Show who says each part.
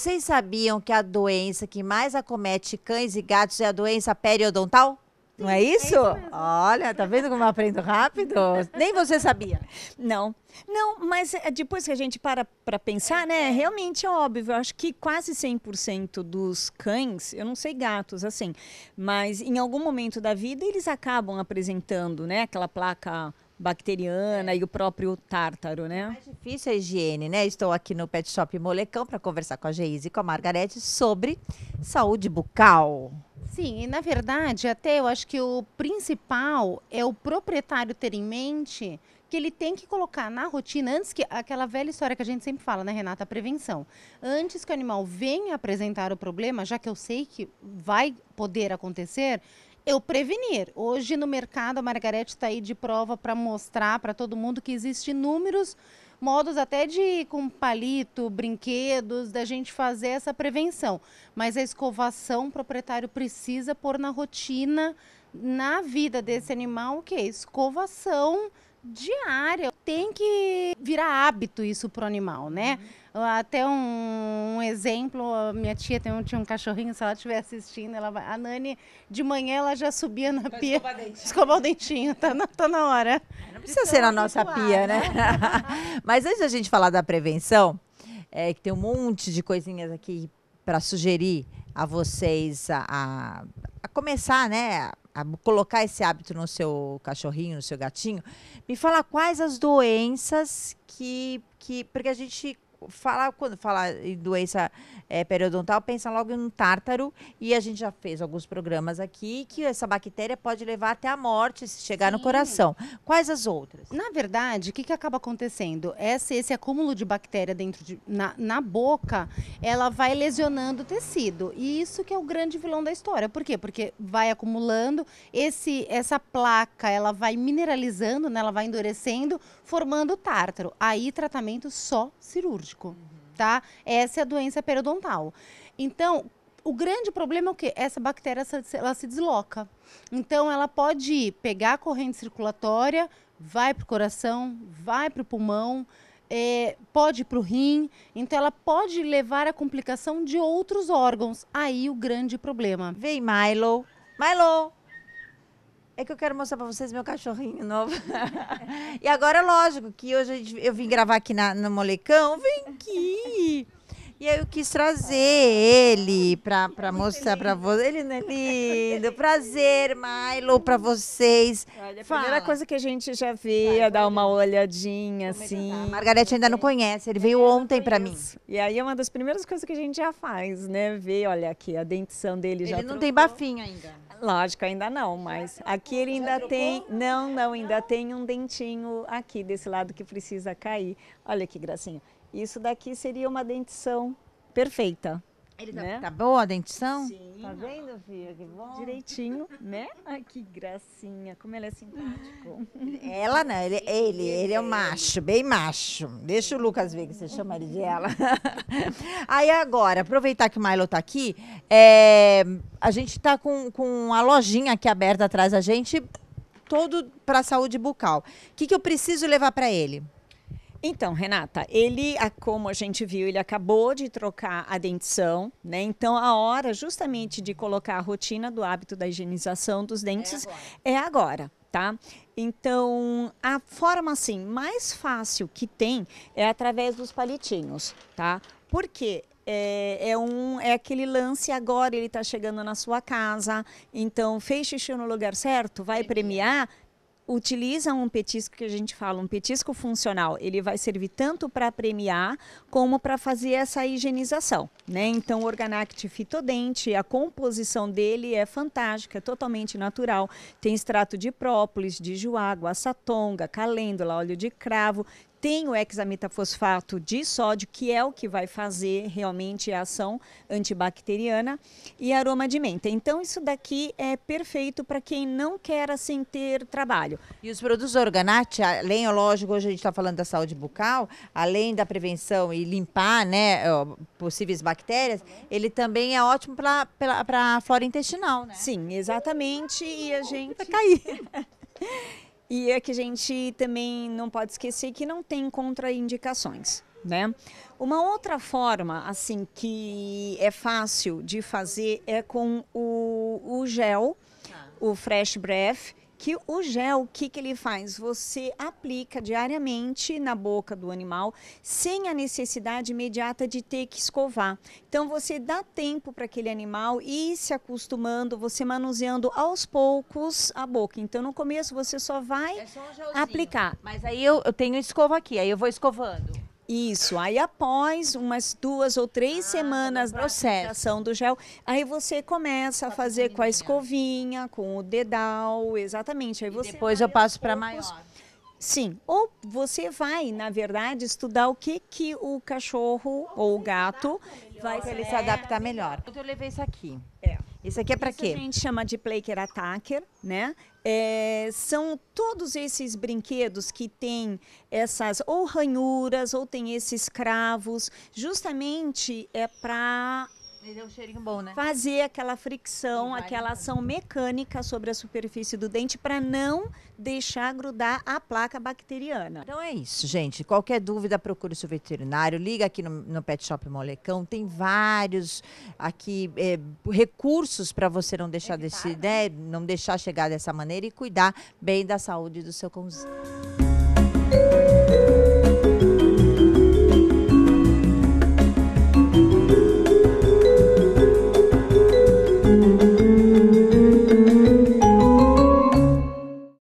Speaker 1: Vocês sabiam que a doença que mais acomete cães e gatos é a doença periodontal? Não é isso? É isso Olha, tá vendo como eu aprendo
Speaker 2: rápido? Nem você sabia. Não. Não, mas eh, depois que a gente para para pensar, né? Realmente é óbvio. Eu acho que quase 100% dos cães, eu não sei gatos, assim, mas em algum momento da vida eles acabam apresentando, né? Aquela placa bacteriana e o próprio tártaro, né? É mais difícil a higiene, né? Estou aqui
Speaker 1: no
Speaker 3: Pet Shop Molecão para conversar com a Geise e com a Margarete sobre saúde bucal. Sim, e na verdade, até eu acho que o principal é o proprietário ter em mente que ele tem que colocar na rotina, antes que aquela velha história que a gente sempre fala, né, Renata? A prevenção. Antes que o animal venha apresentar o problema, já que eu sei que vai poder acontecer, eu prevenir. Hoje no mercado a Margarete está aí de prova para mostrar para todo mundo que existem inúmeros modos até de com palito, brinquedos, da gente fazer essa prevenção. Mas a escovação o proprietário precisa pôr na rotina, na vida desse animal, o que? Escovação diária. Tem que virar hábito isso pro animal, né? Uhum. Até um, um, exemplo, minha tia tem um, tinha um cachorrinho, se ela estiver assistindo, ela vai, a Nani, de manhã ela já subia na pia. Escovar, dentinho. escovar o dentinho, tá na, tá na
Speaker 1: hora. Não precisa ser na nossa situar, pia, né? né? Mas antes da gente falar da prevenção, é, que tem um monte de coisinhas aqui para sugerir a vocês a, a, a começar, né? a colocar esse hábito no seu cachorrinho, no seu gatinho, me fala quais as doenças que, que. Porque a gente falar, quando falar em doença é, periodontal, pensa logo em um tártaro. E a gente já
Speaker 3: fez alguns programas aqui que essa bactéria pode levar até a morte se chegar Sim. no coração. Quais as outras? Na verdade, o que, que acaba acontecendo? Esse, esse acúmulo de bactéria dentro de, na, na boca, ela vai lesionando o tecido. E isso que é o grande vilão da história. Por quê? Porque vai acumulando, esse, essa placa ela vai mineralizando, né? ela vai endurecendo, formando tártaro. Aí tratamento só cirúrgico diagnóstico, tá? Essa é a doença periodontal. Então, o grande problema é o que essa bactéria ela se desloca. Então ela pode pegar a corrente circulatória, vai para o coração, vai para o pulmão, é, pode ir para o rim. Então ela pode levar a complicação de outros órgãos. Aí o grande problema. Vem Milo, Milo. É que eu quero mostrar para vocês meu cachorrinho novo.
Speaker 1: e agora, lógico, que hoje eu vim gravar aqui na, no Molecão. Vem aqui! E aí eu quis trazer ele para é mostrar para vocês. Ele
Speaker 2: não é lindo. Prazer, Milo, para vocês. Olha, a Fala. primeira coisa que a gente já vê é dar uma olhadinha assim. A Margarete
Speaker 1: ainda não conhece, ele veio ontem para
Speaker 2: mim. E aí é uma das primeiras coisas que a gente já faz, né? Ver, olha aqui, a dentição dele ele já Ele não trocou. tem bafinho ainda. Lógico, ainda não, mas aqui ele ainda tem, não, não, ainda tem um dentinho aqui desse lado que precisa cair. Olha que gracinha. Isso daqui seria uma dentição perfeita. Ele tá, né? tá boa a dentição? Sim. Tá vendo, filha? Que bom. Direitinho, né? Ai, que gracinha. Como ele é simpático.
Speaker 1: Ela não, ele, ele, ele é um macho, bem macho. Deixa o Lucas ver que você chama ele de ela. Aí agora, aproveitar que o Milo tá aqui, é, a gente tá com, com a lojinha aqui aberta atrás da gente, todo pra saúde bucal. O que, que eu preciso levar para ele?
Speaker 2: Então, Renata, ele, como a gente viu, ele acabou de trocar a dentição, né? Então, a hora justamente de colocar a rotina do hábito da higienização dos dentes é agora, é agora tá? Então, a forma assim mais fácil que tem é através dos palitinhos, tá? Porque é, é, um, é aquele lance agora, ele está chegando na sua casa, então fez xixi no lugar certo, vai premiar, utiliza um petisco que a gente fala, um petisco funcional. Ele vai servir tanto para premiar como para fazer essa higienização, né? Então, o Organact Fitodente, a composição dele é fantástica, é totalmente natural. Tem extrato de própolis, de joago, satonga calêndula, óleo de cravo, tem o hexametafosfato de sódio, que é o que vai fazer realmente a ação antibacteriana, e aroma de menta. Então, isso daqui é perfeito para quem não quer assim ter trabalho. E os produtos
Speaker 1: organate, além, é lógico, hoje a gente está falando da saúde bucal, além da prevenção e limpar né, possíveis bactérias, ele também é ótimo para a flora
Speaker 2: intestinal, né? Sim, exatamente. E a gente. Vai cair. E é que a gente também não pode esquecer que não tem contraindicações. Né? Uma outra forma, assim, que é fácil de fazer é com o, o gel, ah. o Fresh Breath, que o gel, o que, que ele faz? Você aplica diariamente na boca do animal, sem a necessidade imediata de ter que escovar. Então, você dá tempo para aquele animal ir se acostumando, você manuseando aos poucos a boca. Então, no começo, você só vai é só um aplicar. Mas aí eu, eu tenho escova aqui, aí eu vou escovando. Isso, aí após umas duas ou três ah, tá semanas da aplicação do gel, aí você começa a fazer com a escovinha, com o dedal, exatamente. Aí você depois eu passo para maior. Sim, ou você vai, na verdade, estudar o que, que o cachorro ou o gato vai se ele se adaptar é. melhor. Eu
Speaker 1: levei isso aqui.
Speaker 2: É. Isso aqui é para quê? A gente chama de Playker Attacker, né? É, são todos esses brinquedos que têm essas ou ranhuras ou tem esses cravos, justamente é para
Speaker 1: Deu um cheirinho bom, né? Fazer
Speaker 2: aquela fricção, aquela ação mecânica sobre a superfície do dente para não deixar grudar a placa bacteriana. Então é
Speaker 1: isso, gente. Qualquer dúvida, procure o seu veterinário. Liga aqui no, no Pet Shop Molecão. Tem vários aqui é, recursos para você não deixar desse, né? né? não deixar chegar dessa maneira e cuidar bem da saúde do seu cãozinho.